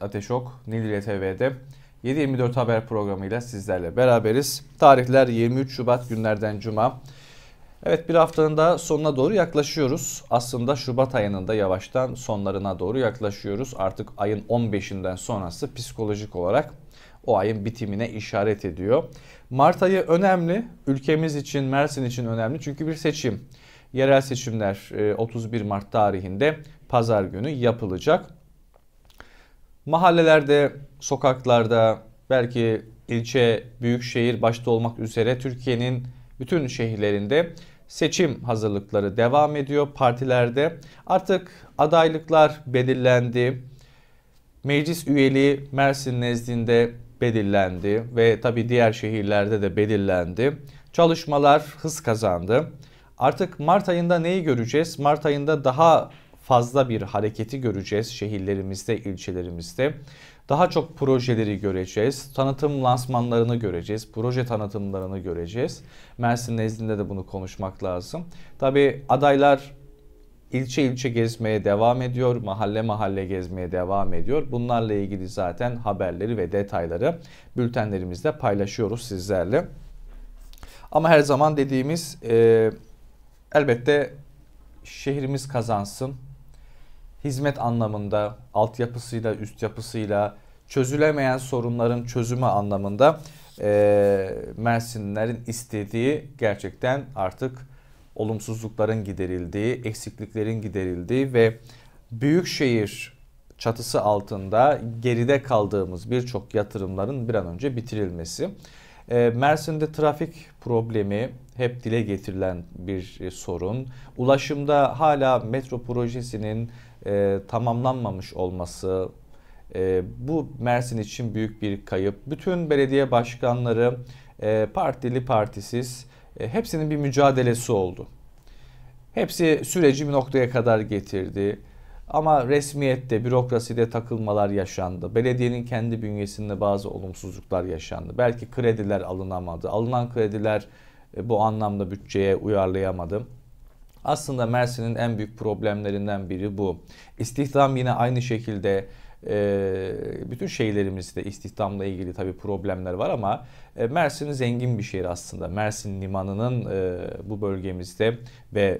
Mehmet Ateşok, Nilüle TV'de 7.24 Haber programıyla sizlerle beraberiz. Tarihler 23 Şubat günlerden Cuma. Evet bir haftanın da sonuna doğru yaklaşıyoruz. Aslında Şubat ayının da yavaştan sonlarına doğru yaklaşıyoruz. Artık ayın 15'inden sonrası psikolojik olarak o ayın bitimine işaret ediyor. Mart ayı önemli. Ülkemiz için, Mersin için önemli. Çünkü bir seçim. Yerel seçimler 31 e, Mart tarihinde pazar günü yapılacak. Mahallelerde, sokaklarda, belki ilçe, büyük şehir başta olmak üzere Türkiye'nin bütün şehirlerinde seçim hazırlıkları devam ediyor partilerde. Artık adaylıklar belirlendi. Meclis üyeliği Mersin nezdinde belirlendi ve tabi diğer şehirlerde de belirlendi. Çalışmalar hız kazandı. Artık Mart ayında neyi göreceğiz? Mart ayında daha fazla bir hareketi göreceğiz şehirlerimizde, ilçelerimizde. Daha çok projeleri göreceğiz. Tanıtım lansmanlarını göreceğiz. Proje tanıtımlarını göreceğiz. Mersin nezdinde de bunu konuşmak lazım. Tabi adaylar ilçe ilçe gezmeye devam ediyor. Mahalle mahalle gezmeye devam ediyor. Bunlarla ilgili zaten haberleri ve detayları bültenlerimizde paylaşıyoruz sizlerle. Ama her zaman dediğimiz e, elbette şehrimiz kazansın, hizmet anlamında, altyapısıyla, üst yapısıyla, çözülemeyen sorunların çözümü anlamında e, Mersinlilerin istediği gerçekten artık olumsuzlukların giderildiği, eksikliklerin giderildiği ve büyükşehir çatısı altında geride kaldığımız birçok yatırımların bir an önce bitirilmesi. E, Mersin'de trafik problemi hep dile getirilen bir sorun. Ulaşımda hala metro projesinin e, tamamlanmamış olması e, bu Mersin için büyük bir kayıp. Bütün belediye başkanları e, partili partisiz e, hepsinin bir mücadelesi oldu. Hepsi süreci bir noktaya kadar getirdi. Ama resmiyette, bürokraside takılmalar yaşandı. Belediyenin kendi bünyesinde bazı olumsuzluklar yaşandı. Belki krediler alınamadı. Alınan krediler e, bu anlamda bütçeye uyarlayamadım aslında Mersin'in en büyük problemlerinden biri bu. İstihdam yine aynı şekilde e, bütün şehirlerimizde istihdamla ilgili tabi problemler var ama e, Mersin zengin bir şehir aslında. Mersin limanının e, bu bölgemizde ve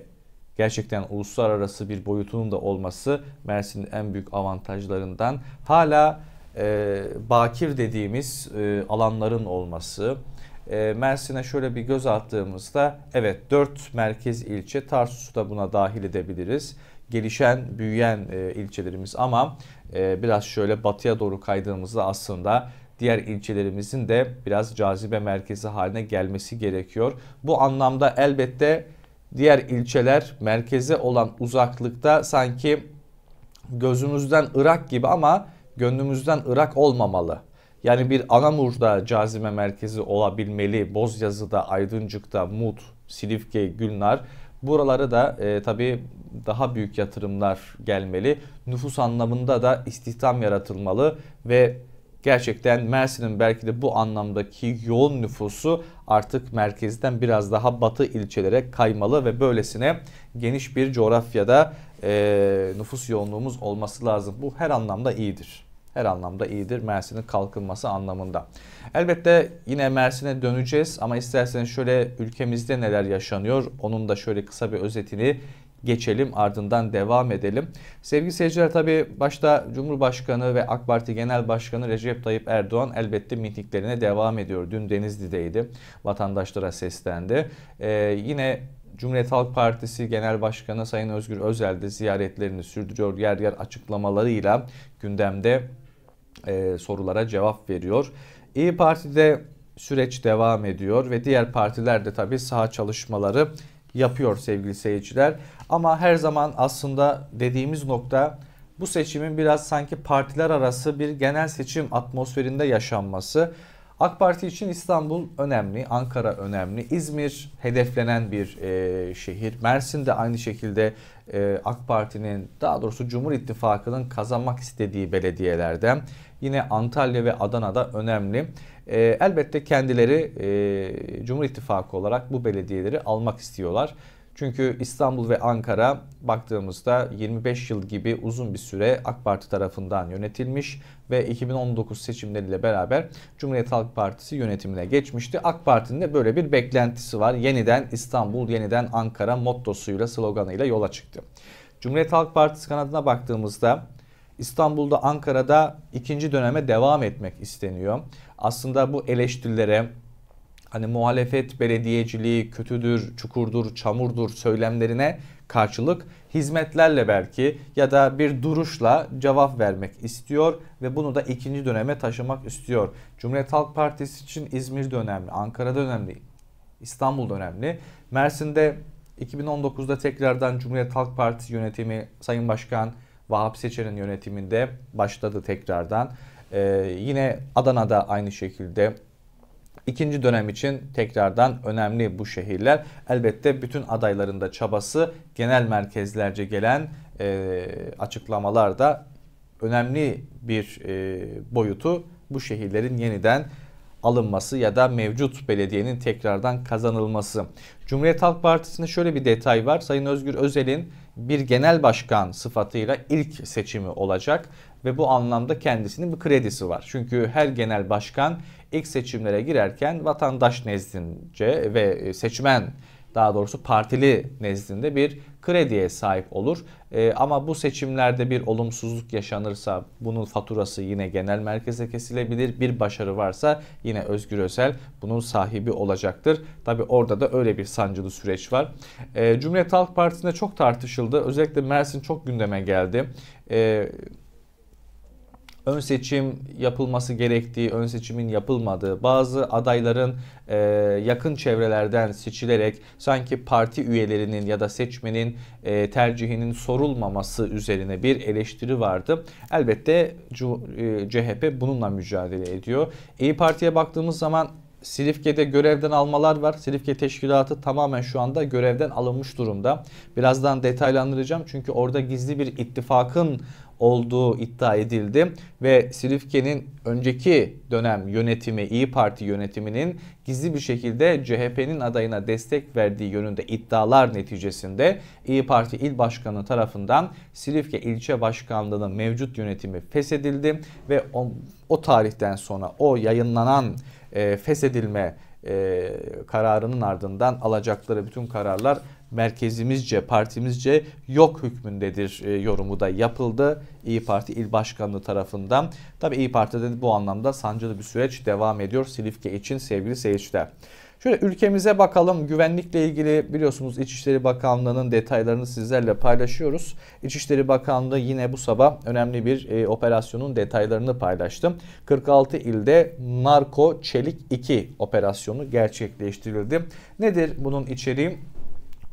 gerçekten uluslararası bir boyutunun da olması Mersin'in en büyük avantajlarından. Hala e, bakir dediğimiz e, alanların olması, ee, Mersin'e şöyle bir göz attığımızda evet 4 merkez ilçe Tarsus'u da buna dahil edebiliriz. Gelişen, büyüyen e, ilçelerimiz ama e, biraz şöyle batıya doğru kaydığımızda aslında diğer ilçelerimizin de biraz cazibe merkezi haline gelmesi gerekiyor. Bu anlamda elbette diğer ilçeler merkeze olan uzaklıkta sanki gözümüzden Irak gibi ama gönlümüzden Irak olmamalı. Yani bir Anamur'da cazime merkezi olabilmeli. Bozyazı'da, Aydıncık'ta, Mut, Silifke, Gülnar. Buraları da e, tabii daha büyük yatırımlar gelmeli. Nüfus anlamında da istihdam yaratılmalı ve gerçekten Mersin'in belki de bu anlamdaki yoğun nüfusu artık merkezden biraz daha batı ilçelere kaymalı ve böylesine geniş bir coğrafyada e, nüfus yoğunluğumuz olması lazım. Bu her anlamda iyidir her anlamda iyidir Mersin'in kalkınması anlamında. Elbette yine Mersin'e döneceğiz ama isterseniz şöyle ülkemizde neler yaşanıyor onun da şöyle kısa bir özetini geçelim ardından devam edelim. Sevgili seyirciler tabi başta Cumhurbaşkanı ve AK Parti Genel Başkanı Recep Tayyip Erdoğan elbette mitinglerine devam ediyor. Dün Denizli'deydi vatandaşlara seslendi. Ee, yine Cumhuriyet Halk Partisi Genel Başkanı Sayın Özgür Özel de ziyaretlerini sürdürüyor. Yer yer açıklamalarıyla gündemde e, sorulara cevap veriyor. İyi Parti'de süreç devam ediyor ve diğer partiler de tabii saha çalışmaları yapıyor sevgili seyirciler. Ama her zaman aslında dediğimiz nokta bu seçimin biraz sanki partiler arası bir genel seçim atmosferinde yaşanması. AK Parti için İstanbul önemli, Ankara önemli, İzmir hedeflenen bir e, şehir. Mersin de aynı şekilde e, AK Parti'nin daha doğrusu Cumhur İttifakı'nın kazanmak istediği belediyelerden. Yine Antalya ve Adana'da önemli. E, elbette kendileri e, Cumhur İttifakı olarak bu belediyeleri almak istiyorlar. Çünkü İstanbul ve Ankara baktığımızda 25 yıl gibi uzun bir süre AK Parti tarafından yönetilmiş ve 2019 seçimleriyle beraber Cumhuriyet Halk Partisi yönetimine geçmişti. AK Parti'nin de böyle bir beklentisi var. Yeniden İstanbul, yeniden Ankara mottosuyla, sloganıyla yola çıktı. Cumhuriyet Halk Partisi kanadına baktığımızda İstanbul'da, Ankara'da ikinci döneme devam etmek isteniyor. Aslında bu eleştirilere hani muhalefet belediyeciliği kötüdür, çukurdur, çamurdur söylemlerine karşılık hizmetlerle belki ya da bir duruşla cevap vermek istiyor ve bunu da ikinci döneme taşımak istiyor. Cumhuriyet Halk Partisi için İzmir'de önemli, Ankara'da önemli, İstanbul'da önemli. Mersin'de 2019'da tekrardan Cumhuriyet Halk Partisi yönetimi Sayın Başkan Vahap Seçer'in yönetiminde başladı tekrardan. E, yine Adana'da aynı şekilde ikinci dönem için tekrardan önemli bu şehirler. Elbette bütün adayların da çabası genel merkezlerce gelen e, açıklamalarda önemli bir e, boyutu bu şehirlerin yeniden alınması ya da mevcut belediyenin tekrardan kazanılması. Cumhuriyet Halk Partisi'nde şöyle bir detay var. Sayın Özgür Özel'in bir genel başkan sıfatıyla ilk seçimi olacak ve bu anlamda kendisinin bir kredisi var. Çünkü her genel başkan ilk seçimlere girerken vatandaş nezdince ve e, seçmen daha doğrusu partili nezdinde bir krediye sahip olur. E, ama bu seçimlerde bir olumsuzluk yaşanırsa bunun faturası yine genel merkeze kesilebilir. Bir başarı varsa yine Özgür Özel bunun sahibi olacaktır. Tabi orada da öyle bir sancılı süreç var. E, Cumhuriyet Halk Partisi'nde çok tartışıldı. Özellikle Mersin çok gündeme geldi. E, ön seçim yapılması gerektiği, ön seçimin yapılmadığı, bazı adayların e, yakın çevrelerden seçilerek sanki parti üyelerinin ya da seçmenin e, tercihinin sorulmaması üzerine bir eleştiri vardı. Elbette CHP e, bununla mücadele ediyor. İyi Parti'ye baktığımız zaman Silifke'de görevden almalar var. Silifke teşkilatı tamamen şu anda görevden alınmış durumda. Birazdan detaylandıracağım çünkü orada gizli bir ittifakın olduğu iddia edildi ve Silifke'nin önceki dönem yönetimi İyi Parti yönetiminin gizli bir şekilde CHP'nin adayına destek verdiği yönünde iddialar neticesinde İyi Parti il başkanı tarafından Silifke ilçe başkanlığının mevcut yönetimi feshedildi ve o, o tarihten sonra o yayınlanan e, feshedilme e, kararının ardından alacakları bütün kararlar merkezimizce, partimizce yok hükmündedir e, yorumu da yapıldı. İyi Parti İl Başkanlığı tarafından. Tabii İyi Parti'de bu anlamda sancılı bir süreç devam ediyor Silifke için sevgili seyirciler. Şöyle ülkemize bakalım. Güvenlikle ilgili biliyorsunuz İçişleri Bakanlığı'nın detaylarını sizlerle paylaşıyoruz. İçişleri Bakanlığı yine bu sabah önemli bir e, operasyonun detaylarını paylaştım. 46 ilde Narko Çelik 2 operasyonu gerçekleştirildi. Nedir bunun içeriği?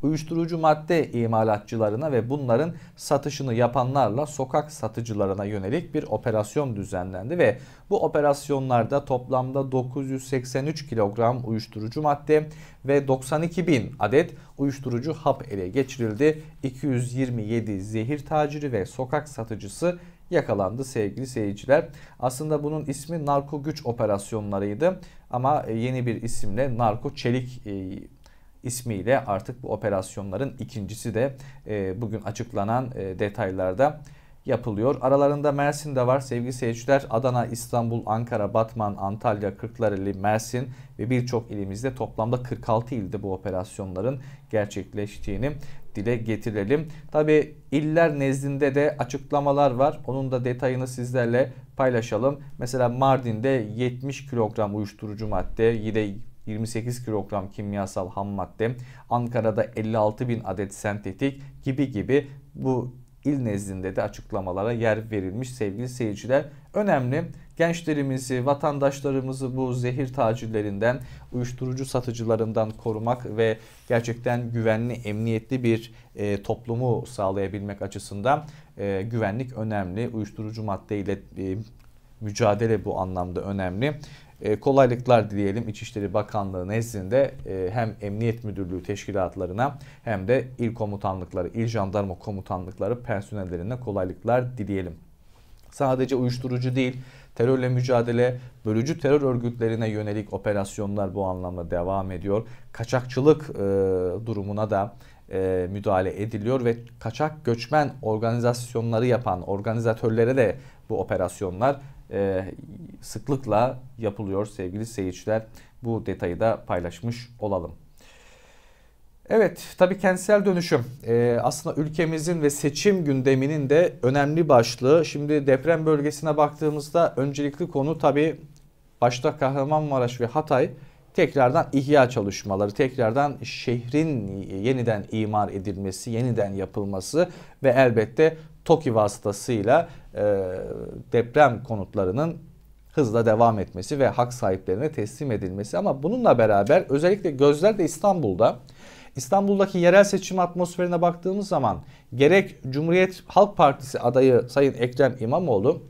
uyuşturucu madde imalatçılarına ve bunların satışını yapanlarla sokak satıcılarına yönelik bir operasyon düzenlendi ve bu operasyonlarda toplamda 983 kilogram uyuşturucu madde ve 92 bin adet uyuşturucu hap ele geçirildi. 227 zehir taciri ve sokak satıcısı yakalandı sevgili seyirciler. Aslında bunun ismi narko güç operasyonlarıydı ama yeni bir isimle narko çelik e, ismiyle artık bu operasyonların ikincisi de e, bugün açıklanan e, detaylarda yapılıyor. Aralarında Mersin de var sevgili seyirciler. Adana, İstanbul, Ankara, Batman, Antalya, Kırklareli, Mersin ve birçok ilimizde toplamda 46 ilde bu operasyonların gerçekleştiğini dile getirelim. Tabi iller nezdinde de açıklamalar var. Onun da detayını sizlerle paylaşalım. Mesela Mardin'de 70 kilogram uyuşturucu madde, yine 28 kilogram kimyasal ham madde, Ankara'da 56 bin adet sentetik gibi gibi bu il nezdinde de açıklamalara yer verilmiş sevgili seyirciler. Önemli gençlerimizi, vatandaşlarımızı bu zehir tacirlerinden, uyuşturucu satıcılarından korumak ve gerçekten güvenli, emniyetli bir e, toplumu sağlayabilmek açısından e, güvenlik önemli. Uyuşturucu madde ile e, mücadele bu anlamda önemli. E, kolaylıklar dileyelim İçişleri Bakanlığı nezdinde e, hem Emniyet Müdürlüğü teşkilatlarına hem de il komutanlıkları, il jandarma komutanlıkları personellerine kolaylıklar dileyelim. Sadece uyuşturucu değil, terörle mücadele, bölücü terör örgütlerine yönelik operasyonlar bu anlamda devam ediyor. Kaçakçılık e, durumuna da e, müdahale ediliyor ve kaçak göçmen organizasyonları yapan organizatörlere de bu operasyonlar e, sıklıkla yapılıyor sevgili seyirciler. Bu detayı da paylaşmış olalım. Evet tabii kentsel dönüşüm e, aslında ülkemizin ve seçim gündeminin de önemli başlığı. Şimdi deprem bölgesine baktığımızda öncelikli konu tabii başta Kahramanmaraş ve Hatay tekrardan ihya çalışmaları, tekrardan şehrin yeniden imar edilmesi, yeniden yapılması ve elbette TOKİ vasıtasıyla e, deprem konutlarının hızla devam etmesi ve hak sahiplerine teslim edilmesi. Ama bununla beraber özellikle gözler de İstanbul'da. İstanbul'daki yerel seçim atmosferine baktığımız zaman gerek Cumhuriyet Halk Partisi adayı Sayın Ekrem İmamoğlu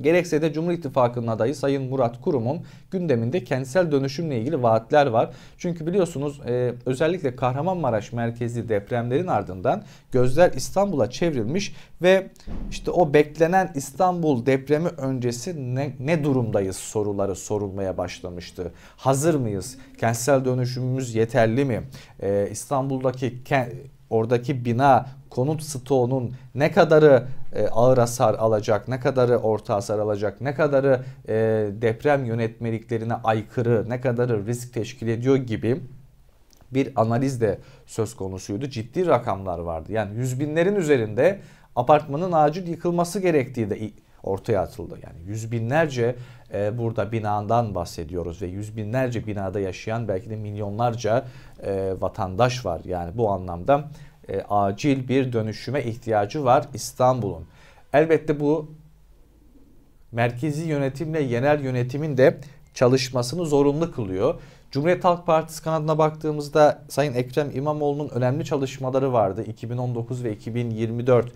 gerekse de Cumhur İttifakı'nın adayı Sayın Murat Kurum'un gündeminde kentsel dönüşümle ilgili vaatler var. Çünkü biliyorsunuz e, özellikle Kahramanmaraş merkezli depremlerin ardından gözler İstanbul'a çevrilmiş ve işte o beklenen İstanbul depremi öncesi ne, ne durumdayız soruları sorulmaya başlamıştı. Hazır mıyız? Kentsel dönüşümümüz yeterli mi? E, İstanbul'daki oradaki bina konut stoğunun ne kadarı e, ağır hasar alacak, ne kadarı orta hasar alacak, ne kadarı e, deprem yönetmeliklerine aykırı, ne kadarı risk teşkil ediyor gibi bir analiz de söz konusuydu. Ciddi rakamlar vardı. Yani yüz binlerin üzerinde apartmanın acil yıkılması gerektiği de ortaya atıldı. Yani yüz binlerce e, burada binadan bahsediyoruz ve yüz binlerce binada yaşayan belki de milyonlarca vatandaş var. Yani bu anlamda e, acil bir dönüşüme ihtiyacı var İstanbul'un. Elbette bu merkezi yönetimle genel yönetimin de çalışmasını zorunlu kılıyor. Cumhuriyet Halk Partisi kanadına baktığımızda Sayın Ekrem İmamoğlu'nun önemli çalışmaları vardı 2019 ve 2024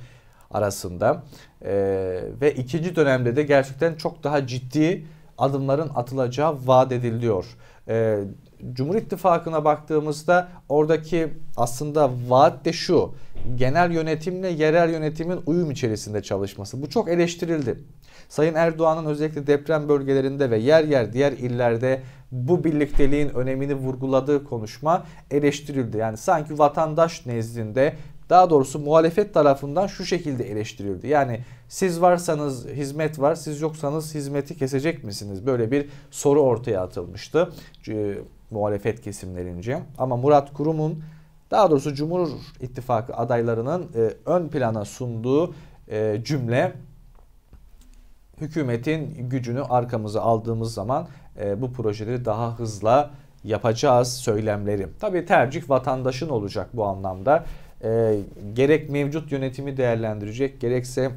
arasında. Ee, ve ikinci dönemde de gerçekten çok daha ciddi adımların atılacağı vaat ediliyor. Ee, Cumhur İttifakı'na baktığımızda oradaki aslında vaat de şu. Genel yönetimle yerel yönetimin uyum içerisinde çalışması. Bu çok eleştirildi. Sayın Erdoğan'ın özellikle deprem bölgelerinde ve yer yer diğer illerde bu birlikteliğin önemini vurguladığı konuşma eleştirildi. Yani sanki vatandaş nezdinde daha doğrusu muhalefet tarafından şu şekilde eleştirildi. Yani siz varsanız hizmet var, siz yoksanız hizmeti kesecek misiniz? Böyle bir soru ortaya atılmıştı. Ee, muhalefet kesimlerince. Ama Murat Kurum'un daha doğrusu Cumhur İttifakı adaylarının e, ön plana sunduğu e, cümle hükümetin gücünü arkamıza aldığımız zaman e, bu projeleri daha hızla yapacağız söylemleri. tabii tercih vatandaşın olacak bu anlamda. E, gerek mevcut yönetimi değerlendirecek gerekse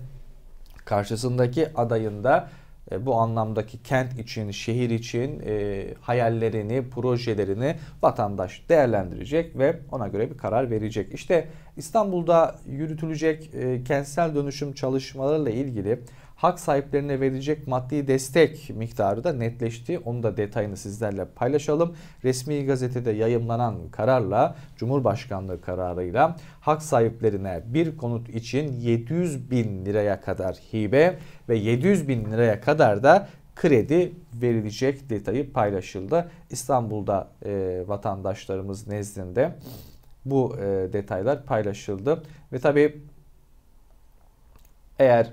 karşısındaki adayında e, bu anlamdaki kent için, şehir için e, hayallerini, projelerini vatandaş değerlendirecek ve ona göre bir karar verecek. İşte İstanbul'da yürütülecek e, kentsel dönüşüm çalışmalarıyla ilgili hak sahiplerine verecek maddi destek miktarı da netleşti. Onu da detayını sizlerle paylaşalım. Resmi gazetede yayımlanan kararla Cumhurbaşkanlığı kararıyla hak sahiplerine bir konut için 700 bin liraya kadar hibe ve 700 bin liraya kadar da kredi verilecek detayı paylaşıldı. İstanbul'da e, vatandaşlarımız nezdinde bu e, detaylar paylaşıldı. Ve tabii eğer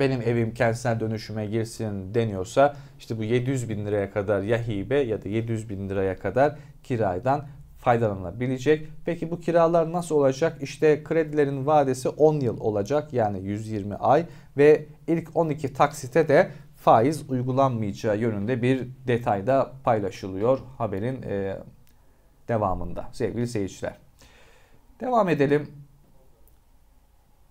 benim evim kentsel dönüşüme girsin deniyorsa işte bu 700 bin liraya kadar ya hibe ya da 700 bin liraya kadar kiraydan faydalanabilecek. Peki bu kiralar nasıl olacak? İşte kredilerin vadesi 10 yıl olacak yani 120 ay ve ilk 12 taksite de faiz uygulanmayacağı yönünde bir detayda paylaşılıyor haberin e, devamında sevgili seyirciler. Devam edelim.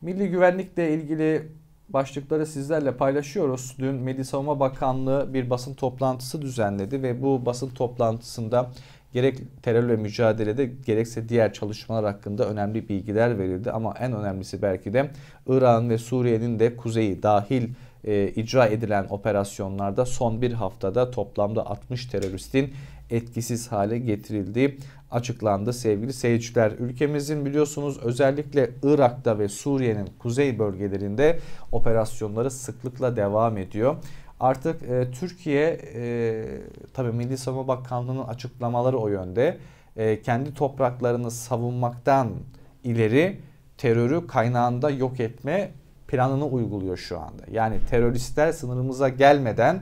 Milli güvenlikle ilgili başlıkları sizlerle paylaşıyoruz. Dün Milli Savunma Bakanlığı bir basın toplantısı düzenledi ve bu basın toplantısında gerek terörle mücadelede gerekse diğer çalışmalar hakkında önemli bilgiler verildi. Ama en önemlisi belki de İran ve Suriye'nin de kuzeyi dahil e, icra edilen operasyonlarda son bir haftada toplamda 60 teröristin etkisiz hale getirildiği açıklandı sevgili seyirciler. Ülkemizin biliyorsunuz özellikle Irak'ta ve Suriye'nin kuzey bölgelerinde operasyonları sıklıkla devam ediyor. Artık e, Türkiye e, tabi Milli Savunma Bakanlığı'nın açıklamaları o yönde e, kendi topraklarını savunmaktan ileri terörü kaynağında yok etme planını uyguluyor şu anda. Yani teröristler sınırımıza gelmeden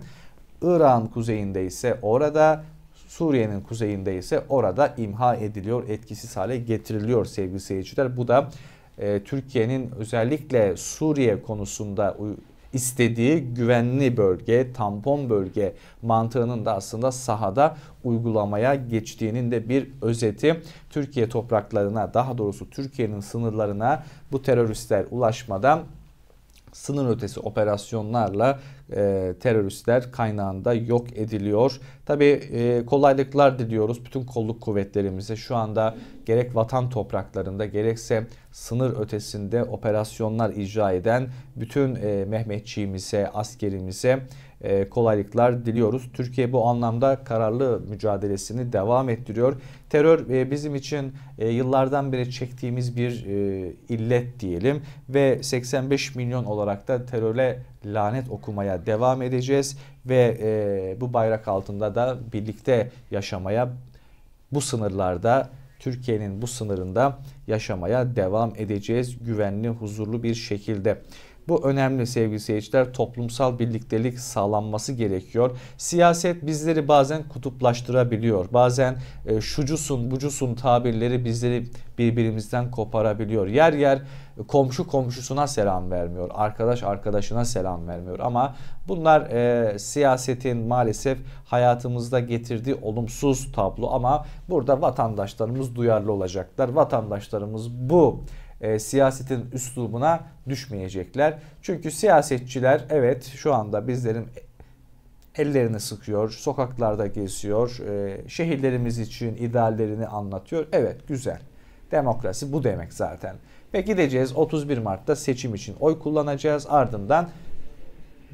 İran kuzeyinde ise orada Suriye'nin kuzeyinde ise orada imha ediliyor, etkisiz hale getiriliyor sevgili seyirciler. Bu da e, Türkiye'nin özellikle Suriye konusunda istediği güvenli bölge, tampon bölge mantığının da aslında sahada uygulamaya geçtiğinin de bir özeti. Türkiye topraklarına daha doğrusu Türkiye'nin sınırlarına bu teröristler ulaşmadan sınır ötesi operasyonlarla e, teröristler kaynağında yok ediliyor. Tabi e, kolaylıklar diliyoruz bütün kolluk kuvvetlerimize şu anda gerek vatan topraklarında gerekse sınır ötesinde operasyonlar icra eden bütün e, Mehmetçiğimize, askerimize e, kolaylıklar diliyoruz. Türkiye bu anlamda kararlı mücadelesini devam ettiriyor. Terör e, bizim için e, yıllardan beri çektiğimiz bir e, illet diyelim ve 85 milyon olarak da teröre lanet okumaya devam edeceğiz ve bu bayrak altında da birlikte yaşamaya bu sınırlarda Türkiye'nin bu sınırında yaşamaya devam edeceğiz güvenli, huzurlu bir şekilde. Bu önemli sevgili seyirciler. Toplumsal birliktelik sağlanması gerekiyor. Siyaset bizleri bazen kutuplaştırabiliyor. Bazen e, şucusun bucusun tabirleri bizleri birbirimizden koparabiliyor. Yer yer komşu komşusuna selam vermiyor. Arkadaş arkadaşına selam vermiyor. Ama bunlar e, siyasetin maalesef hayatımızda getirdiği olumsuz tablo. Ama burada vatandaşlarımız duyarlı olacaklar. Vatandaşlarımız bu e, siyasetin üslubuna düşmeyecekler. Çünkü siyasetçiler evet şu anda bizlerin ellerini sıkıyor, sokaklarda geziyor, e, şehirlerimiz için ideallerini anlatıyor. Evet güzel. Demokrasi bu demek zaten. Ve gideceğiz 31 Mart'ta seçim için oy kullanacağız. Ardından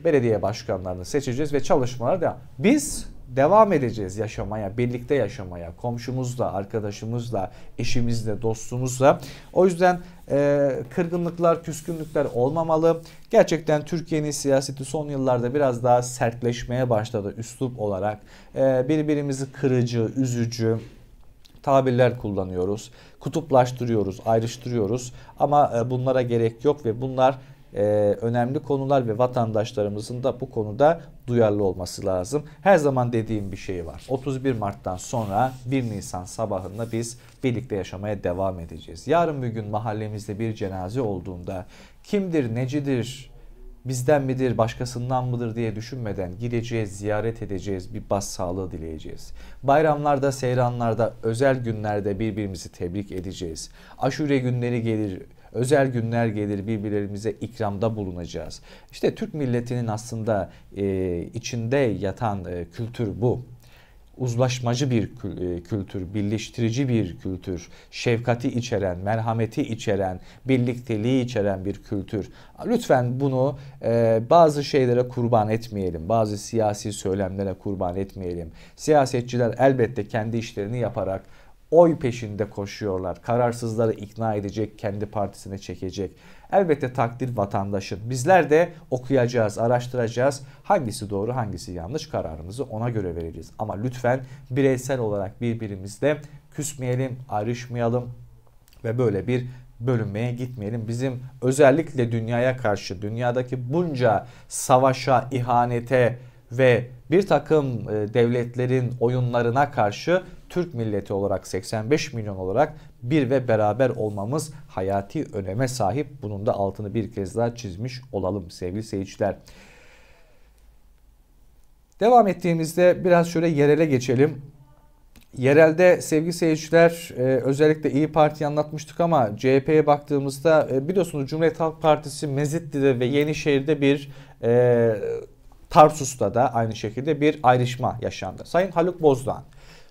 belediye başkanlarını seçeceğiz ve çalışmalar devam. Biz devam edeceğiz yaşamaya, birlikte yaşamaya, komşumuzla, arkadaşımızla, eşimizle, dostumuzla. O yüzden e, kırgınlıklar, küskünlükler olmamalı. Gerçekten Türkiye'nin siyaseti son yıllarda biraz daha sertleşmeye başladı üslup olarak. E, birbirimizi kırıcı, üzücü, tabirler kullanıyoruz. Kutuplaştırıyoruz, ayrıştırıyoruz ama e, bunlara gerek yok ve bunlar e, önemli konular ve vatandaşlarımızın da bu konuda duyarlı olması lazım. Her zaman dediğim bir şey var. 31 Mart'tan sonra 1 Nisan sabahında biz birlikte yaşamaya devam edeceğiz. Yarın bir gün mahallemizde bir cenaze olduğunda kimdir, necidir, bizden midir, başkasından mıdır diye düşünmeden gideceğiz, ziyaret edeceğiz, bir bas sağlığı dileyeceğiz. Bayramlarda, seyranlarda, özel günlerde birbirimizi tebrik edeceğiz. Aşure günleri gelir, özel günler gelir birbirlerimize ikramda bulunacağız. İşte Türk milletinin aslında e, içinde yatan e, kültür bu uzlaşmacı bir e, kültür, birleştirici bir kültür, şefkati içeren, merhameti içeren, birlikteliği içeren bir kültür. Lütfen bunu e, bazı şeylere kurban etmeyelim, bazı siyasi söylemlere kurban etmeyelim. Siyasetçiler elbette kendi işlerini yaparak oy peşinde koşuyorlar. Kararsızları ikna edecek, kendi partisine çekecek. Elbette takdir vatandaşın. Bizler de okuyacağız, araştıracağız. Hangisi doğru, hangisi yanlış kararımızı ona göre vereceğiz. Ama lütfen bireysel olarak birbirimizle küsmeyelim, ayrışmayalım ve böyle bir bölünmeye gitmeyelim. Bizim özellikle dünyaya karşı, dünyadaki bunca savaşa, ihanete ve bir takım e, devletlerin oyunlarına karşı Türk milleti olarak 85 milyon olarak bir ve beraber olmamız hayati öneme sahip. Bunun da altını bir kez daha çizmiş olalım sevgili seyirciler. Devam ettiğimizde biraz şöyle yerele geçelim. Yerelde sevgili seyirciler e, özellikle İyi Parti anlatmıştık ama CHP'ye baktığımızda e, biliyorsunuz Cumhuriyet Halk Partisi Mezitli'de ve Yenişehir'de bir e, Tarsus'ta da aynı şekilde bir ayrışma yaşandı. Sayın Haluk Bozdoğan,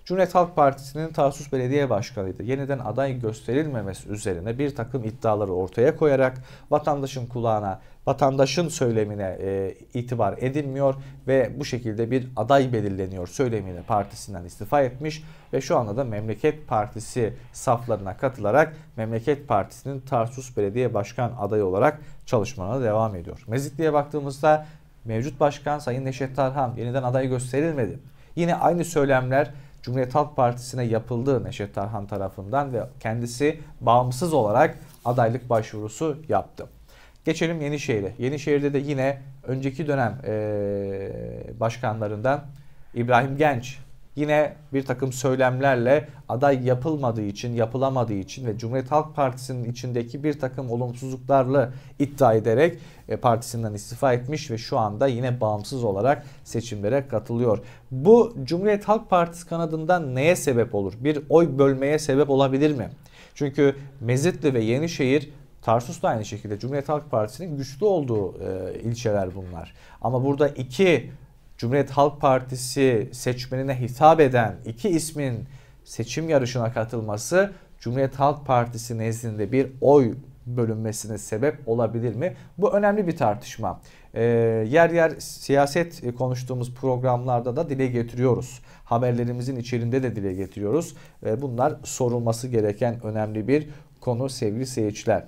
Cumhuriyet Halk Partisi'nin Tarsus Belediye Başkanı'ydı. Yeniden aday gösterilmemesi üzerine bir takım iddiaları ortaya koyarak vatandaşın kulağına, vatandaşın söylemine e, itibar edilmiyor ve bu şekilde bir aday belirleniyor söylemiyle partisinden istifa etmiş ve şu anda da Memleket Partisi saflarına katılarak Memleket Partisi'nin Tarsus Belediye Başkan adayı olarak çalışmalarına devam ediyor. Mezitli'ye baktığımızda mevcut başkan Sayın Neşet Tarhan yeniden aday gösterilmedi. Yine aynı söylemler Cumhuriyet Halk Partisi'ne yapıldı Neşet Tarhan tarafından ve kendisi bağımsız olarak adaylık başvurusu yaptı. Geçelim Yenişehir'e. Yenişehir'de de yine önceki dönem e, başkanlarından İbrahim Genç yine bir takım söylemlerle aday yapılmadığı için, yapılamadığı için ve Cumhuriyet Halk Partisi'nin içindeki bir takım olumsuzluklarla iddia ederek e, partisinden istifa etmiş ve şu anda yine bağımsız olarak seçimlere katılıyor. Bu Cumhuriyet Halk Partisi kanadından neye sebep olur? Bir oy bölmeye sebep olabilir mi? Çünkü Mezitli ve Yenişehir Tarsus da aynı şekilde Cumhuriyet Halk Partisi'nin güçlü olduğu e, ilçeler bunlar. Ama burada iki Cumhuriyet Halk Partisi seçmenine hitap eden iki ismin seçim yarışına katılması Cumhuriyet Halk Partisi nezdinde bir oy bölünmesine sebep olabilir mi? Bu önemli bir tartışma. E, yer yer siyaset konuştuğumuz programlarda da dile getiriyoruz. Haberlerimizin içerisinde de dile getiriyoruz. E, bunlar sorulması gereken önemli bir konu sevgili seyirciler.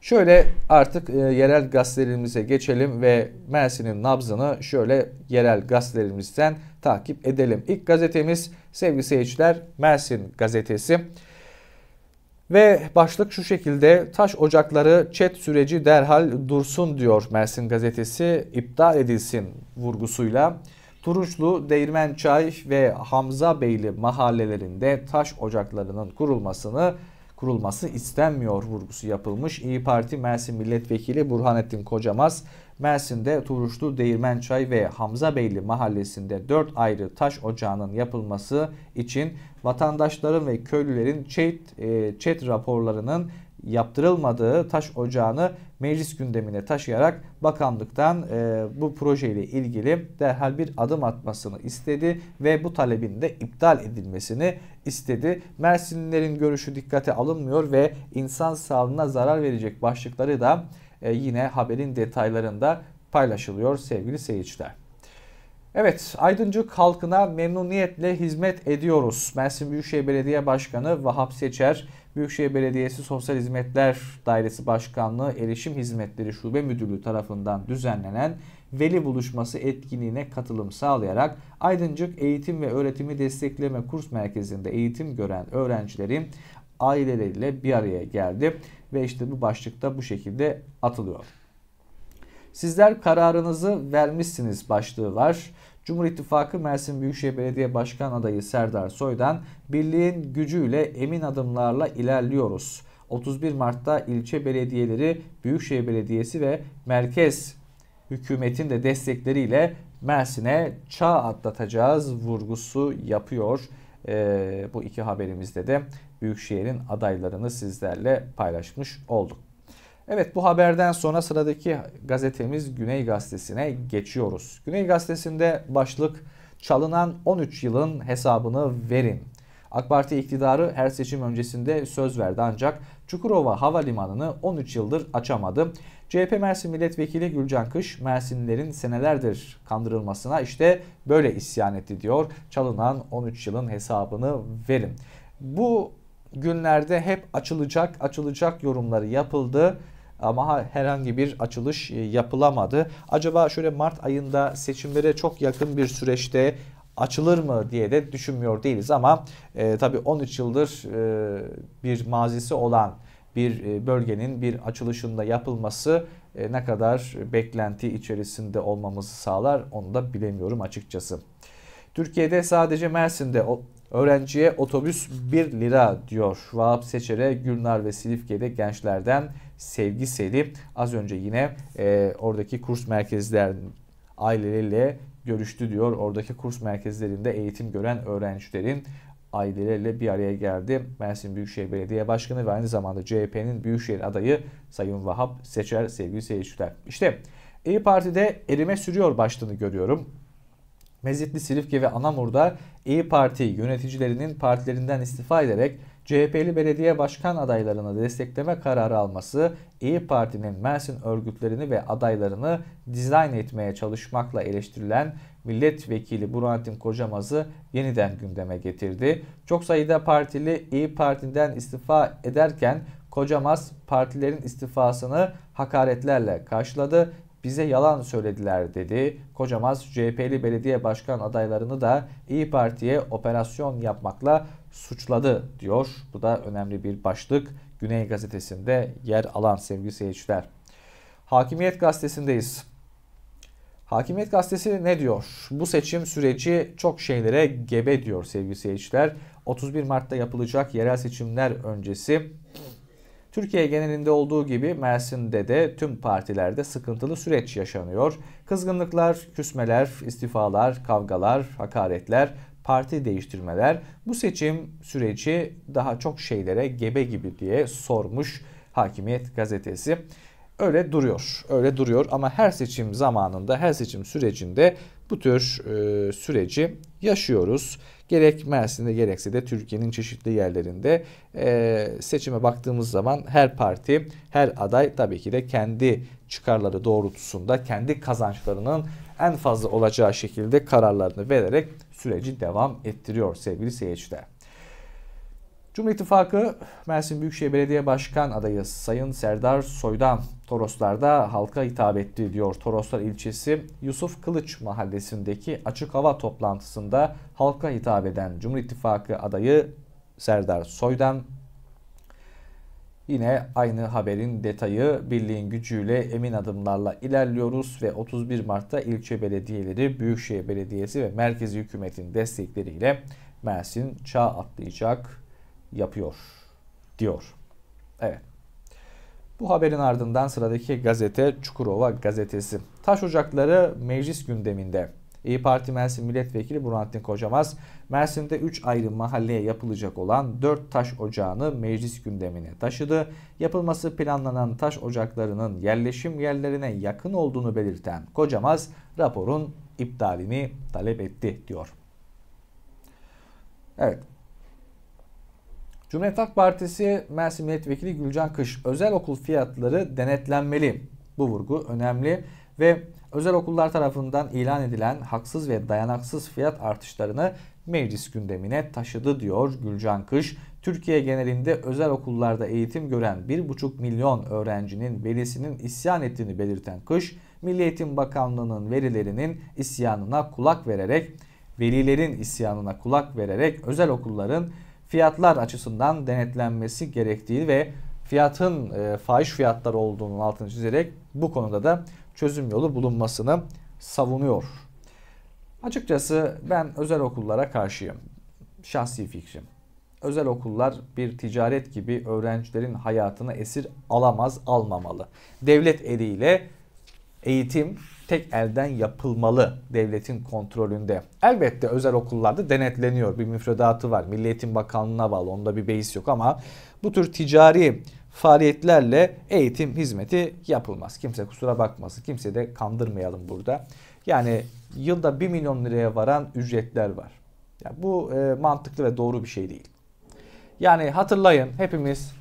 Şöyle artık e, yerel gazetelerimize geçelim ve Mersin'in nabzını şöyle yerel gazetelerimizden takip edelim. İlk gazetemiz sevgili seyirciler Mersin gazetesi. Ve başlık şu şekilde taş ocakları çet süreci derhal dursun diyor Mersin gazetesi iptal edilsin vurgusuyla. Turunçlu, Çay ve Hamza Beyli mahallelerinde taş ocaklarının kurulmasını kurulması istenmiyor vurgusu yapılmış. İyi Parti Mersin Milletvekili Burhanettin Kocamaz Mersin'de Turuşlu Değirmençay ve Hamza Beyli mahallesinde 4 ayrı taş ocağının yapılması için vatandaşların ve köylülerin çet e, chat raporlarının yaptırılmadığı taş ocağını meclis gündemine taşıyarak bakanlıktan e, bu projeyle ilgili derhal bir adım atmasını istedi ve bu talebin de iptal edilmesini istedi. Mersinlilerin görüşü dikkate alınmıyor ve insan sağlığına zarar verecek başlıkları da e, yine haberin detaylarında paylaşılıyor sevgili seyirciler. Evet, Aydıncık halkına memnuniyetle hizmet ediyoruz. Mersin Büyükşehir Belediye Başkanı Vahap Seçer Büyükşehir Belediyesi Sosyal Hizmetler Dairesi Başkanlığı Erişim Hizmetleri Şube Müdürlüğü tarafından düzenlenen veli buluşması etkinliğine katılım sağlayarak Aydıncık Eğitim ve Öğretimi Destekleme Kurs Merkezi'nde eğitim gören öğrencilerin aileleriyle bir araya geldi ve işte bu başlıkta bu şekilde atılıyor. Sizler kararınızı vermişsiniz başlığı var. Cumhur İttifakı Mersin Büyükşehir Belediye Başkan adayı Serdar Soy'dan birliğin gücüyle emin adımlarla ilerliyoruz. 31 Mart'ta ilçe belediyeleri, Büyükşehir Belediyesi ve merkez hükümetin de destekleriyle Mersin'e çağ atlatacağız vurgusu yapıyor. Ee, bu iki haberimizde de Büyükşehir'in adaylarını sizlerle paylaşmış olduk. Evet bu haberden sonra sıradaki gazetemiz Güney Gazetesi'ne geçiyoruz. Güney Gazetesi'nde başlık çalınan 13 yılın hesabını verin. AK Parti iktidarı her seçim öncesinde söz verdi ancak Çukurova Havalimanı'nı 13 yıldır açamadı. CHP Mersin Milletvekili Gülcan Kış Mersinlilerin senelerdir kandırılmasına işte böyle isyan etti diyor. Çalınan 13 yılın hesabını verin. Bu günlerde hep açılacak açılacak yorumları yapıldı ama herhangi bir açılış e, yapılamadı. Acaba şöyle Mart ayında seçimlere çok yakın bir süreçte açılır mı diye de düşünmüyor değiliz ama e, tabii 13 yıldır e, bir mazisi olan bir e, bölgenin bir açılışında yapılması e, ne kadar beklenti içerisinde olmamızı sağlar onu da bilemiyorum açıkçası. Türkiye'de sadece Mersin'de Öğrenciye otobüs 1 lira diyor. Vahap Seçer'e Gülnar ve Silifke'de gençlerden sevgi seli. Az önce yine e, oradaki kurs merkezlerinin aileleriyle görüştü diyor. Oradaki kurs merkezlerinde eğitim gören öğrencilerin aileleriyle bir araya geldi. Mersin Büyükşehir Belediye Başkanı ve aynı zamanda CHP'nin Büyükşehir adayı Sayın Vahap Seçer sevgili seyirciler. İşte İyi Parti'de erime sürüyor başlığını görüyorum. Mezitli Silifke ve Anamur'da İyi Parti yöneticilerinin partilerinden istifa ederek CHP'li belediye başkan adaylarını destekleme kararı alması İyi Parti'nin Mersin örgütlerini ve adaylarını dizayn etmeye çalışmakla eleştirilen milletvekili Burantin Kocamaz'ı yeniden gündeme getirdi. Çok sayıda partili İyi Parti'den istifa ederken Kocamaz partilerin istifasını hakaretlerle karşıladı bize yalan söylediler dedi. Kocamaz CHP'li belediye başkan adaylarını da İyi Parti'ye operasyon yapmakla suçladı diyor. Bu da önemli bir başlık. Güney gazetesinde yer alan sevgili seyirciler. Hakimiyet gazetesindeyiz. Hakimiyet gazetesi ne diyor? Bu seçim süreci çok şeylere gebe diyor sevgili seyirciler. 31 Mart'ta yapılacak yerel seçimler öncesi Türkiye genelinde olduğu gibi Mersin'de de tüm partilerde sıkıntılı süreç yaşanıyor. Kızgınlıklar, küsmeler, istifalar, kavgalar, hakaretler, parti değiştirmeler bu seçim süreci daha çok şeylere gebe gibi diye sormuş Hakimiyet gazetesi. Öyle duruyor. Öyle duruyor ama her seçim zamanında, her seçim sürecinde bu tür e, süreci yaşıyoruz. Gerek Mersin'de gerekse de Türkiye'nin çeşitli yerlerinde e, seçime baktığımız zaman her parti, her aday tabii ki de kendi çıkarları doğrultusunda kendi kazançlarının en fazla olacağı şekilde kararlarını vererek süreci devam ettiriyor sevgili seyirciler. Cumhur İttifakı Mersin Büyükşehir Belediye Başkan adayı Sayın Serdar Soydan Toroslar'da halka hitap etti diyor. Toroslar ilçesi Yusuf Kılıç mahallesindeki açık hava toplantısında halka hitap eden Cumhur İttifakı adayı Serdar Soydan Yine aynı haberin detayı birliğin gücüyle emin adımlarla ilerliyoruz ve 31 Mart'ta ilçe belediyeleri, Büyükşehir Belediyesi ve merkezi hükümetin destekleriyle Mersin çağ atlayacak yapıyor diyor. Evet. Bu haberin ardından sıradaki gazete Çukurova gazetesi. Taş ocakları meclis gündeminde. İyi Parti Mersin Milletvekili Burhanettin Kocamaz, Mersin'de 3 ayrı mahalleye yapılacak olan 4 taş ocağını meclis gündemine taşıdı. Yapılması planlanan taş ocaklarının yerleşim yerlerine yakın olduğunu belirten Kocamaz, raporun iptalini talep etti diyor. Evet, Cumhuriyet Halk Partisi Mersin Milletvekili Gülcan Kış özel okul fiyatları denetlenmeli. Bu vurgu önemli ve özel okullar tarafından ilan edilen haksız ve dayanaksız fiyat artışlarını meclis gündemine taşıdı diyor Gülcan Kış. Türkiye genelinde özel okullarda eğitim gören 1,5 milyon öğrencinin velisinin isyan ettiğini belirten Kış, Milli Eğitim Bakanlığı'nın verilerinin isyanına kulak vererek, velilerin isyanına kulak vererek özel okulların fiyatlar açısından denetlenmesi gerektiği ve fiyatın e, fahiş fiyatlar olduğunun altını çizerek bu konuda da çözüm yolu bulunmasını savunuyor. Açıkçası ben özel okullara karşıyım. Şahsi fikrim. Özel okullar bir ticaret gibi öğrencilerin hayatını esir alamaz, almamalı. Devlet eliyle eğitim tek elden yapılmalı devletin kontrolünde. Elbette özel okullarda denetleniyor. Bir müfredatı var. Milli Eğitim Bakanlığı'na bağlı. Onda bir beis yok ama bu tür ticari faaliyetlerle eğitim hizmeti yapılmaz. Kimse kusura bakmasın. Kimse de kandırmayalım burada. Yani yılda 1 milyon liraya varan ücretler var. Yani bu e, mantıklı ve doğru bir şey değil. Yani hatırlayın hepimiz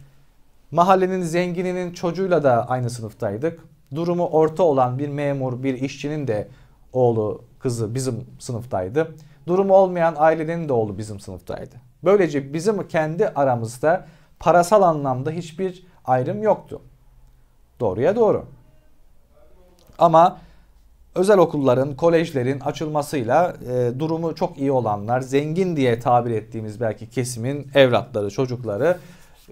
mahallenin zengininin çocuğuyla da aynı sınıftaydık durumu orta olan bir memur, bir işçinin de oğlu, kızı bizim sınıftaydı. Durumu olmayan ailenin de oğlu bizim sınıftaydı. Böylece bizim kendi aramızda parasal anlamda hiçbir ayrım yoktu. Doğruya doğru. Ama özel okulların, kolejlerin açılmasıyla e, durumu çok iyi olanlar, zengin diye tabir ettiğimiz belki kesimin evlatları, çocukları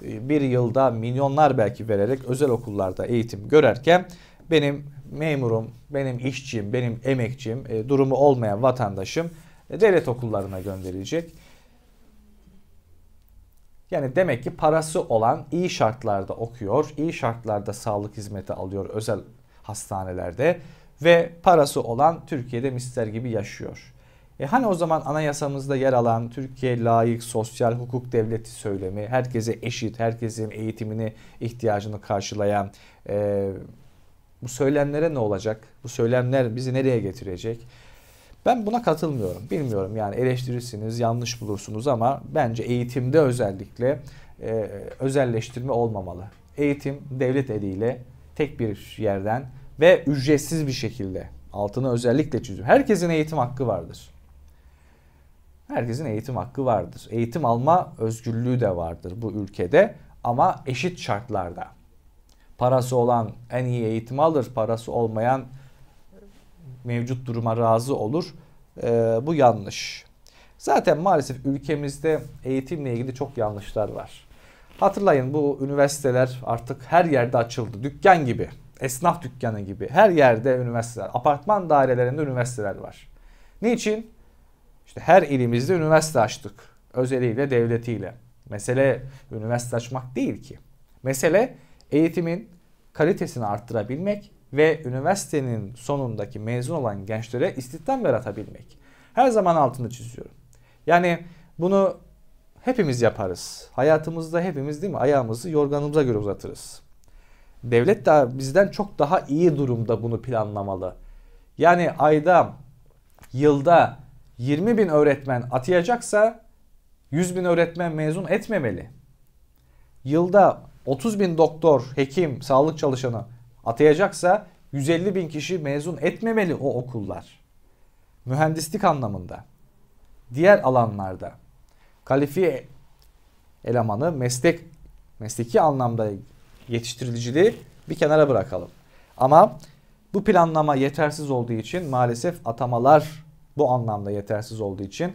e, bir yılda milyonlar belki vererek özel okullarda eğitim görerken benim memurum, benim işçim, benim emekçim, e, durumu olmayan vatandaşım e, devlet okullarına gönderilecek. Yani demek ki parası olan iyi şartlarda okuyor, iyi şartlarda sağlık hizmeti alıyor özel hastanelerde ve parası olan Türkiye'de mister gibi yaşıyor. E hani o zaman anayasamızda yer alan Türkiye layık sosyal hukuk devleti söylemi, herkese eşit, herkesin eğitimini, ihtiyacını karşılayan e, bu söylemlere ne olacak? Bu söylemler bizi nereye getirecek? Ben buna katılmıyorum. Bilmiyorum yani eleştirirsiniz, yanlış bulursunuz ama bence eğitimde özellikle e, özelleştirme olmamalı. Eğitim devlet eliyle tek bir yerden ve ücretsiz bir şekilde altını özellikle çiziyorum. Herkesin eğitim hakkı vardır. Herkesin eğitim hakkı vardır. Eğitim alma özgürlüğü de vardır bu ülkede ama eşit şartlarda. Parası olan en iyi eğitim alır, parası olmayan mevcut duruma razı olur. E, bu yanlış. Zaten maalesef ülkemizde eğitimle ilgili çok yanlışlar var. Hatırlayın bu üniversiteler artık her yerde açıldı. Dükkan gibi, esnaf dükkanı gibi her yerde üniversiteler, apartman dairelerinde üniversiteler var. Niçin? İşte her ilimizde üniversite açtık. Özeliyle, devletiyle. Mesele üniversite açmak değil ki. Mesele eğitimin kalitesini arttırabilmek ve üniversitenin sonundaki mezun olan gençlere istihdam yaratabilmek. Her zaman altını çiziyorum. Yani bunu hepimiz yaparız. Hayatımızda hepimiz değil mi ayağımızı yorganımıza göre uzatırız. Devlet de bizden çok daha iyi durumda bunu planlamalı. Yani ayda, yılda 20 bin öğretmen atayacaksa 100 bin öğretmen mezun etmemeli. Yılda 30 bin doktor, hekim, sağlık çalışanı atayacaksa 150 bin kişi mezun etmemeli o okullar. Mühendislik anlamında. Diğer alanlarda kalifiye elemanı meslek mesleki anlamda yetiştiriciliği bir kenara bırakalım. Ama bu planlama yetersiz olduğu için maalesef atamalar bu anlamda yetersiz olduğu için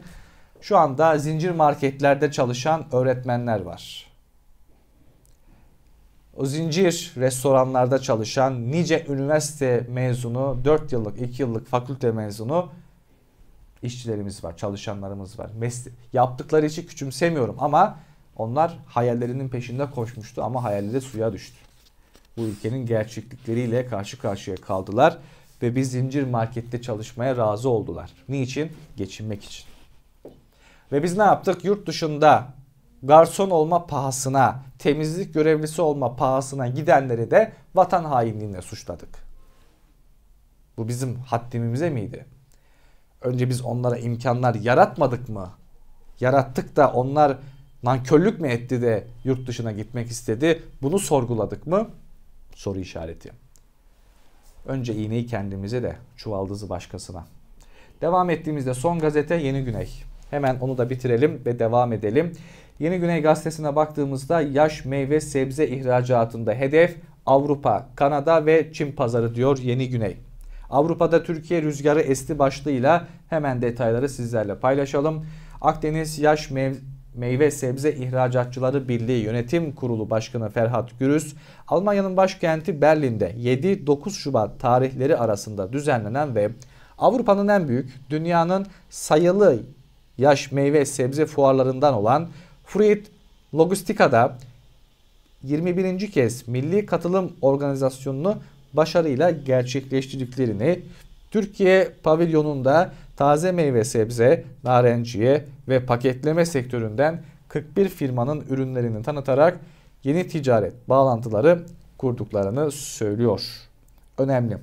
şu anda zincir marketlerde çalışan öğretmenler var. O zincir restoranlarda çalışan nice üniversite mezunu, 4 yıllık, 2 yıllık fakülte mezunu işçilerimiz var, çalışanlarımız var. Mesle yaptıkları için küçümsemiyorum ama onlar hayallerinin peşinde koşmuştu ama hayalleri suya düştü. Bu ülkenin gerçeklikleriyle karşı karşıya kaldılar ve bir zincir markette çalışmaya razı oldular. Niçin? Geçinmek için. Ve biz ne yaptık? Yurt dışında garson olma pahasına, temizlik görevlisi olma pahasına gidenleri de vatan hainliğine suçladık. Bu bizim haddimize miydi? Önce biz onlara imkanlar yaratmadık mı? Yarattık da onlar nankörlük mü etti de yurt dışına gitmek istedi? Bunu sorguladık mı? Soru işareti. Önce iğneyi kendimize de çuvaldızı başkasına. Devam ettiğimizde son gazete Yeni Güney. Hemen onu da bitirelim ve devam edelim. Yeni Güney Gazetesi'ne baktığımızda yaş meyve sebze ihracatında hedef Avrupa, Kanada ve Çin pazarı diyor Yeni Güney. Avrupa'da Türkiye rüzgarı esti başlığıyla hemen detayları sizlerle paylaşalım. Akdeniz Yaş Mev Meyve Sebze İhracatçıları Birliği Yönetim Kurulu Başkanı Ferhat Gürüz, Almanya'nın başkenti Berlin'de 7-9 Şubat tarihleri arasında düzenlenen ve Avrupa'nın en büyük, dünyanın sayılı yaş meyve sebze fuarlarından olan Fruit Logistika'da 21. kez Milli Katılım Organizasyonu'nu başarıyla gerçekleştirdiklerini, Türkiye pavilyonunda taze meyve sebze, narenciye ve paketleme sektöründen 41 firmanın ürünlerini tanıtarak yeni ticaret bağlantıları kurduklarını söylüyor. Önemli.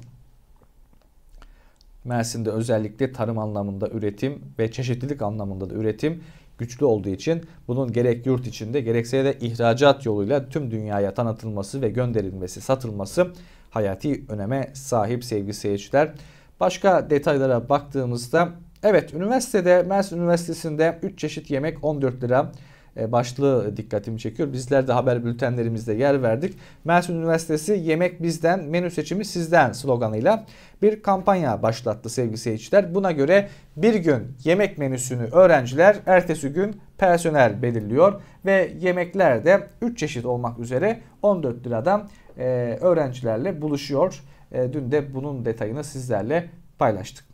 Mersin'de özellikle tarım anlamında üretim ve çeşitlilik anlamında da üretim güçlü olduğu için bunun gerek yurt içinde gerekse de ihracat yoluyla tüm dünyaya tanıtılması ve gönderilmesi, satılması hayati öneme sahip sevgili seyirciler. Başka detaylara baktığımızda evet üniversitede Mersin Üniversitesi'nde 3 çeşit yemek 14 lira. E, başlığı dikkatimi çekiyor. Bizler de haber bültenlerimizde yer verdik. Mersin Üniversitesi yemek bizden menü seçimi sizden sloganıyla bir kampanya başlattı sevgili seyirciler. Buna göre bir gün yemek menüsünü öğrenciler ertesi gün personel belirliyor ve yemekler de 3 çeşit olmak üzere 14 liradan e, öğrencilerle buluşuyor. E, dün de bunun detayını sizlerle paylaştık.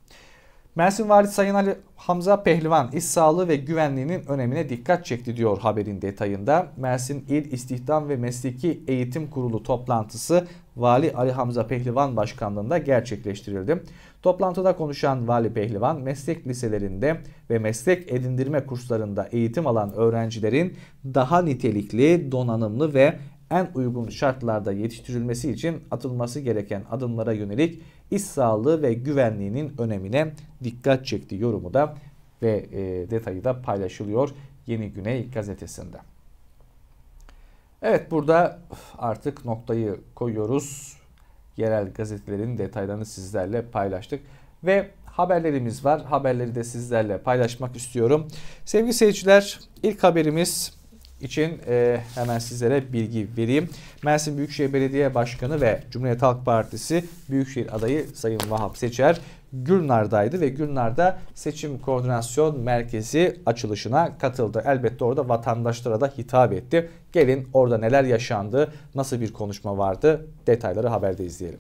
Mersin Valisi Sayın Ali Hamza Pehlivan iş sağlığı ve güvenliğinin önemine dikkat çekti diyor haberin detayında. Mersin İl İstihdam ve Mesleki Eğitim Kurulu toplantısı Vali Ali Hamza Pehlivan başkanlığında gerçekleştirildi. Toplantıda konuşan Vali Pehlivan meslek liselerinde ve meslek edindirme kurslarında eğitim alan öğrencilerin daha nitelikli, donanımlı ve en uygun şartlarda yetiştirilmesi için atılması gereken adımlara yönelik iş sağlığı ve güvenliğinin önemine dikkat çekti yorumu da ve e, detayı da paylaşılıyor Yeni Güney gazetesinde. Evet burada artık noktayı koyuyoruz. Yerel gazetelerin detaylarını sizlerle paylaştık ve haberlerimiz var. Haberleri de sizlerle paylaşmak istiyorum. Sevgili seyirciler ilk haberimiz için e, hemen sizlere bilgi vereyim. Mersin Büyükşehir Belediye Başkanı ve Cumhuriyet Halk Partisi Büyükşehir adayı Sayın Vahap Seçer Gülnar'daydı ve Gülnar'da Seçim Koordinasyon Merkezi açılışına katıldı. Elbette orada vatandaşlara da hitap etti. Gelin orada neler yaşandı, nasıl bir konuşma vardı detayları haberde izleyelim.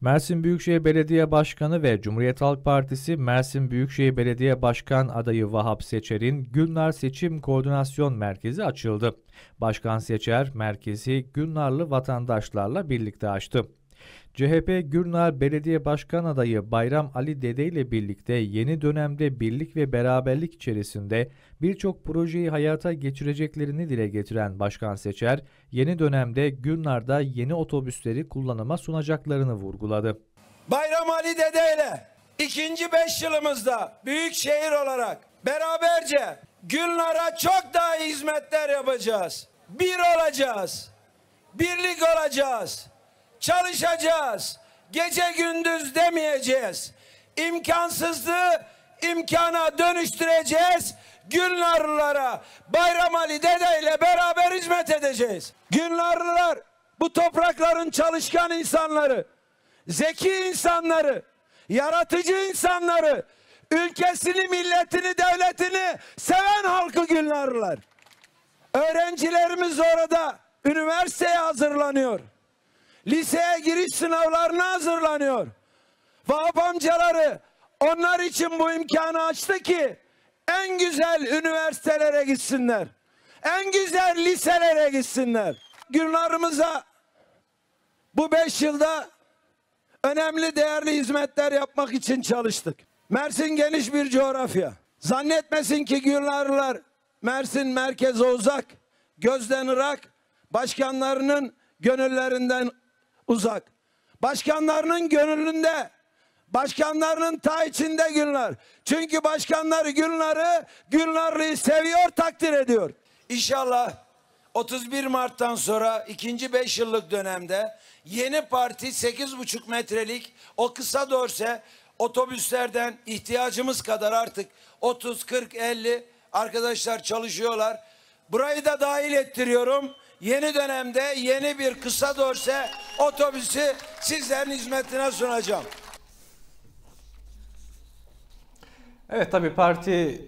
Mersin Büyükşehir Belediye Başkanı ve Cumhuriyet Halk Partisi Mersin Büyükşehir Belediye Başkan adayı Vahap Seçer'in Gülnar Seçim Koordinasyon Merkezi açıldı. Başkan Seçer merkezi Gülnarlı vatandaşlarla birlikte açtı. CHP Gürnar Belediye Başkan adayı Bayram Ali Dede ile birlikte yeni dönemde birlik ve beraberlik içerisinde birçok projeyi hayata geçireceklerini dile getiren Başkan Seçer, yeni dönemde Gürnar'da yeni otobüsleri kullanıma sunacaklarını vurguladı. Bayram Ali Dede ile ikinci beş yılımızda büyük şehir olarak beraberce Gülnar'a çok daha hizmetler yapacağız. Bir olacağız. Birlik olacağız çalışacağız. Gece gündüz demeyeceğiz. İmkansızlığı imkana dönüştüreceğiz. Günlarlılara Bayram Ali Dede ile beraber hizmet edeceğiz. Günlarlılar bu toprakların çalışkan insanları, zeki insanları, yaratıcı insanları, ülkesini, milletini, devletini seven halkı Günlarlılar. Öğrencilerimiz orada üniversiteye hazırlanıyor liseye giriş sınavlarına hazırlanıyor. Vahap amcaları onlar için bu imkanı açtı ki en güzel üniversitelere gitsinler. En güzel liselere gitsinler. Günlerimize bu beş yılda önemli değerli hizmetler yapmak için çalıştık. Mersin geniş bir coğrafya. Zannetmesin ki Gürnarlılar Mersin merkeze uzak, gözden ırak, başkanlarının gönüllerinden uzak. Başkanlarının gönlünde, başkanlarının ta içinde Gülnar. Çünkü başkanlar Gülnar'ı, Gülnarlı'yı seviyor, takdir ediyor. İnşallah 31 Mart'tan sonra ikinci 5 yıllık dönemde yeni parti 8,5 metrelik o kısa dorse otobüslerden ihtiyacımız kadar artık 30, 40, 50 arkadaşlar çalışıyorlar. Burayı da dahil ettiriyorum yeni dönemde yeni bir kısa dorse otobüsü sizlerin hizmetine sunacağım. Evet tabii parti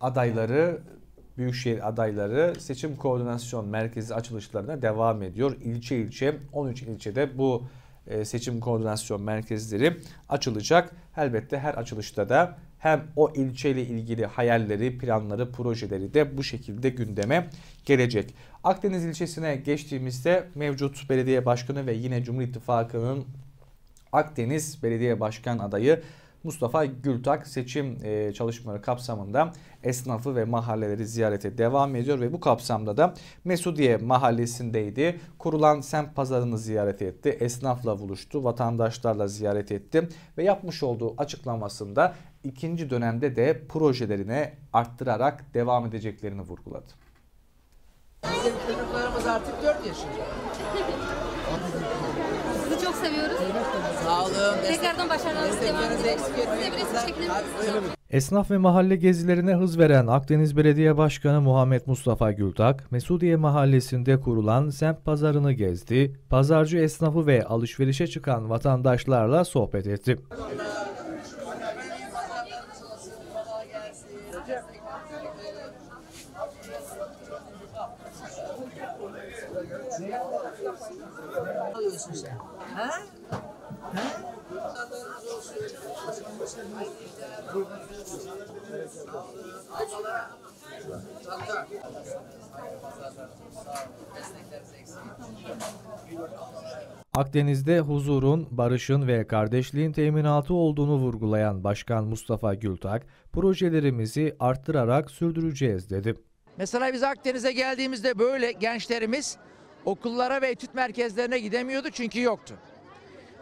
adayları, büyükşehir adayları seçim koordinasyon merkezi açılışlarına devam ediyor. İlçe ilçe 13 ilçede bu e, seçim koordinasyon merkezleri açılacak. Elbette her açılışta da hem o ilçeyle ilgili hayalleri, planları, projeleri de bu şekilde gündeme gelecek. Akdeniz ilçesine geçtiğimizde mevcut belediye başkanı ve yine Cumhur İttifakı'nın Akdeniz Belediye Başkan adayı Mustafa Gültak seçim e, çalışmaları kapsamında esnafı ve mahalleleri ziyarete devam ediyor ve bu kapsamda da Mesudiye mahallesindeydi. Kurulan semt pazarını ziyaret etti. Esnafla buluştu, vatandaşlarla ziyaret etti ve yapmış olduğu açıklamasında ikinci dönemde de projelerini arttırarak devam edeceklerini vurguladı. Bizim çocuklarımız artık 4 yaşında. olun. Tekrardan başarılarınızı devam edin. Size bir çekilir Esnaf ve mahalle gezilerine hız veren Akdeniz Belediye Başkanı Muhammed Mustafa Gültak, Mesudiye Mahallesi'nde kurulan semt pazarını gezdi, pazarcı esnafı ve alışverişe çıkan vatandaşlarla sohbet etti. Akdeniz'de huzurun, barışın ve kardeşliğin teminatı olduğunu vurgulayan Başkan Mustafa Gültak, projelerimizi arttırarak sürdüreceğiz dedi. Mesela biz Akdeniz'e geldiğimizde böyle gençlerimiz okullara ve etüt merkezlerine gidemiyordu çünkü yoktu.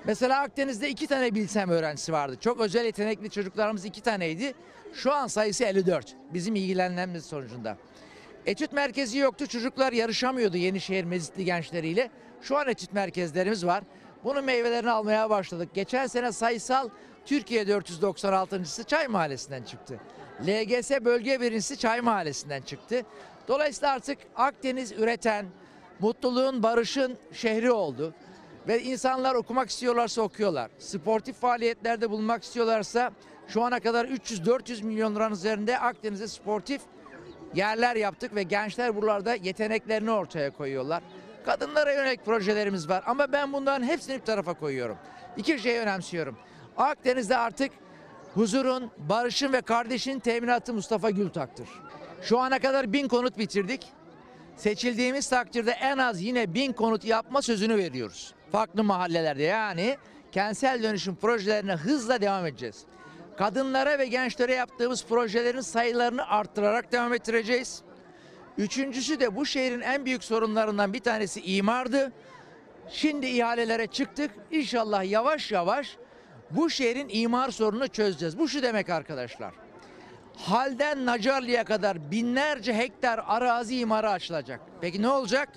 Mesela Akdeniz'de iki tane bilsem öğrencisi vardı. Çok özel yetenekli çocuklarımız iki taneydi. Şu an sayısı 54. Bizim ilgilenmemiz sonucunda. Etüt merkezi yoktu. Çocuklar yarışamıyordu Yenişehir Mezitli gençleriyle. Şu an etüt merkezlerimiz var. Bunun meyvelerini almaya başladık. Geçen sene sayısal Türkiye 496.sı Çay Mahallesi'nden çıktı. LGS bölge birincisi Çay Mahallesi'nden çıktı. Dolayısıyla artık Akdeniz üreten, mutluluğun, barışın şehri oldu. Ve insanlar okumak istiyorlarsa okuyorlar. Sportif faaliyetlerde bulunmak istiyorlarsa şu ana kadar 300-400 milyon liranın üzerinde Akdeniz'e sportif yerler yaptık ve gençler buralarda yeteneklerini ortaya koyuyorlar. Kadınlara yönelik projelerimiz var ama ben bunların hepsini bir tarafa koyuyorum. İki şey önemsiyorum. Akdeniz'de artık huzurun, barışın ve kardeşin teminatı Mustafa Gültak'tır. Şu ana kadar bin konut bitirdik. Seçildiğimiz takdirde en az yine bin konut yapma sözünü veriyoruz. Farklı mahallelerde yani kentsel dönüşüm projelerine hızla devam edeceğiz. Kadınlara ve gençlere yaptığımız projelerin sayılarını arttırarak devam ettireceğiz. Üçüncüsü de bu şehrin en büyük sorunlarından bir tanesi imardı. Şimdi ihalelere çıktık. İnşallah yavaş yavaş bu şehrin imar sorununu çözeceğiz. Bu şu demek arkadaşlar. Halden Nacarlı'ya kadar binlerce hektar arazi imara açılacak. Peki ne olacak?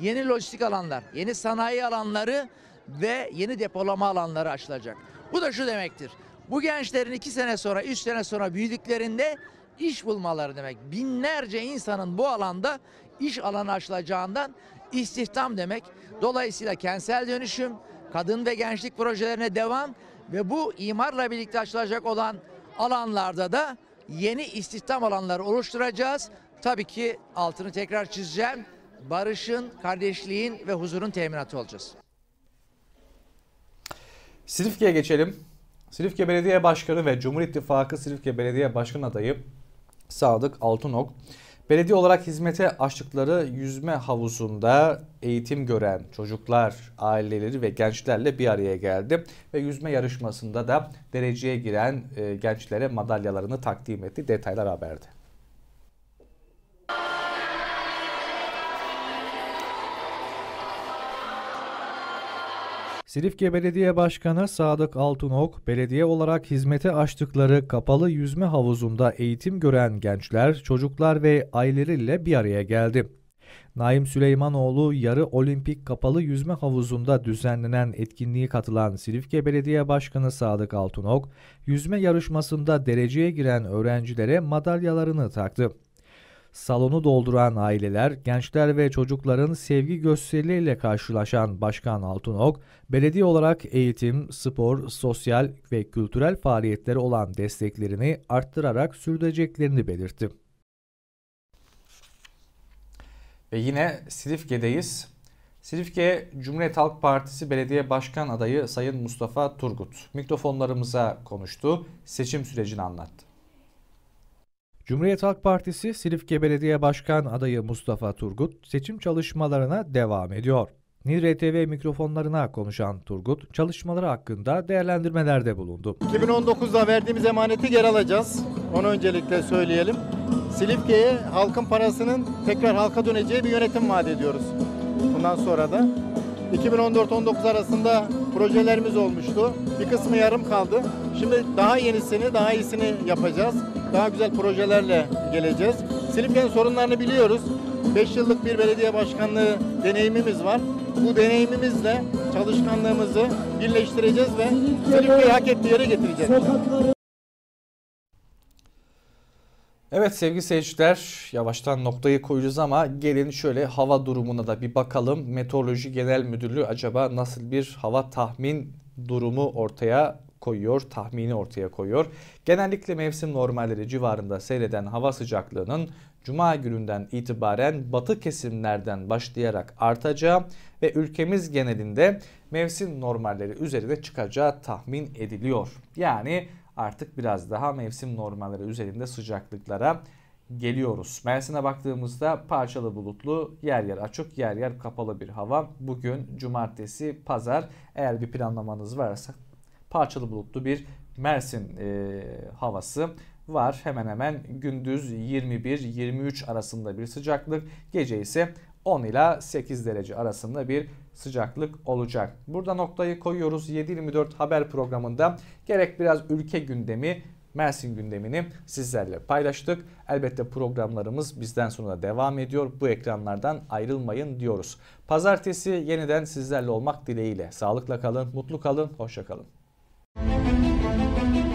Yeni lojistik alanlar, yeni sanayi alanları ve yeni depolama alanları açılacak. Bu da şu demektir. Bu gençlerin iki sene sonra, üç sene sonra büyüdüklerinde iş bulmaları demek. Binlerce insanın bu alanda iş alanı açılacağından istihdam demek. Dolayısıyla kentsel dönüşüm, kadın ve gençlik projelerine devam ve bu imarla birlikte açılacak olan alanlarda da yeni istihdam alanları oluşturacağız. Tabii ki altını tekrar çizeceğim. Barışın, kardeşliğin ve huzurun teminatı olacağız. Silifke'ye geçelim. Silifke Belediye Başkanı ve Cumhur İttifakı Silifke Belediye Başkan adayı Sadık Altınok. Belediye olarak hizmete açtıkları yüzme havuzunda eğitim gören çocuklar, aileleri ve gençlerle bir araya geldi ve yüzme yarışmasında da dereceye giren e, gençlere madalyalarını takdim etti. Detaylar haberde. Silifke Belediye Başkanı Sadık Altunok, belediye olarak hizmete açtıkları kapalı yüzme havuzunda eğitim gören gençler, çocuklar ve aileleriyle bir araya geldi. Naim Süleymanoğlu yarı olimpik kapalı yüzme havuzunda düzenlenen etkinliğe katılan Silifke Belediye Başkanı Sadık Altunok, yüzme yarışmasında dereceye giren öğrencilere madalyalarını taktı. Salonu dolduran aileler, gençler ve çocukların sevgi gösterileriyle karşılaşan Başkan Altunok, belediye olarak eğitim, spor, sosyal ve kültürel faaliyetlere olan desteklerini arttırarak sürdüreceklerini belirtti. Ve yine Silifke'deyiz. Silifke Cumhuriyet Halk Partisi Belediye Başkan Adayı Sayın Mustafa Turgut mikrofonlarımıza konuştu, seçim sürecini anlattı. Cumhuriyet Halk Partisi Silifke Belediye Başkan adayı Mustafa Turgut seçim çalışmalarına devam ediyor. Nil RTV mikrofonlarına konuşan Turgut, çalışmaları hakkında değerlendirmelerde bulundu. 2019'da verdiğimiz emaneti geri alacağız. Onu öncelikle söyleyelim. Silifke'ye halkın parasının tekrar halka döneceği bir yönetim vaat ediyoruz. Bundan sonra da 2014-19 arasında projelerimiz olmuştu. Bir kısmı yarım kaldı. Şimdi daha yenisini, daha iyisini yapacağız. Daha güzel projelerle geleceğiz. Silifke'nin sorunlarını biliyoruz. 5 yıllık bir belediye başkanlığı deneyimimiz var. Bu deneyimimizle çalışkanlığımızı birleştireceğiz ve Silifke'yi hak ettiği yere getireceğiz. Evet sevgili seyirciler yavaştan noktayı koyacağız ama gelin şöyle hava durumuna da bir bakalım. Meteoroloji Genel Müdürlüğü acaba nasıl bir hava tahmin durumu ortaya koyuyor, tahmini ortaya koyuyor. Genellikle mevsim normalleri civarında seyreden hava sıcaklığının cuma gününden itibaren batı kesimlerden başlayarak artacağı ve ülkemiz genelinde mevsim normalleri üzerine çıkacağı tahmin ediliyor. Yani artık biraz daha mevsim normalleri üzerinde sıcaklıklara geliyoruz. Mersin'e baktığımızda parçalı bulutlu, yer yer açık, yer yer kapalı bir hava. Bugün cumartesi, pazar eğer bir planlamanız varsa parçalı bulutlu bir Mersin e, havası var. Hemen hemen gündüz 21-23 arasında bir sıcaklık, gece ise 10 ila 8 derece arasında bir sıcaklık olacak. Burada noktayı koyuyoruz 7.24 haber programında gerek biraz ülke gündemi Mersin gündemini sizlerle paylaştık. Elbette programlarımız bizden sonra devam ediyor. Bu ekranlardan ayrılmayın diyoruz. Pazartesi yeniden sizlerle olmak dileğiyle. Sağlıkla kalın, mutlu kalın, hoşça kalın. Müzik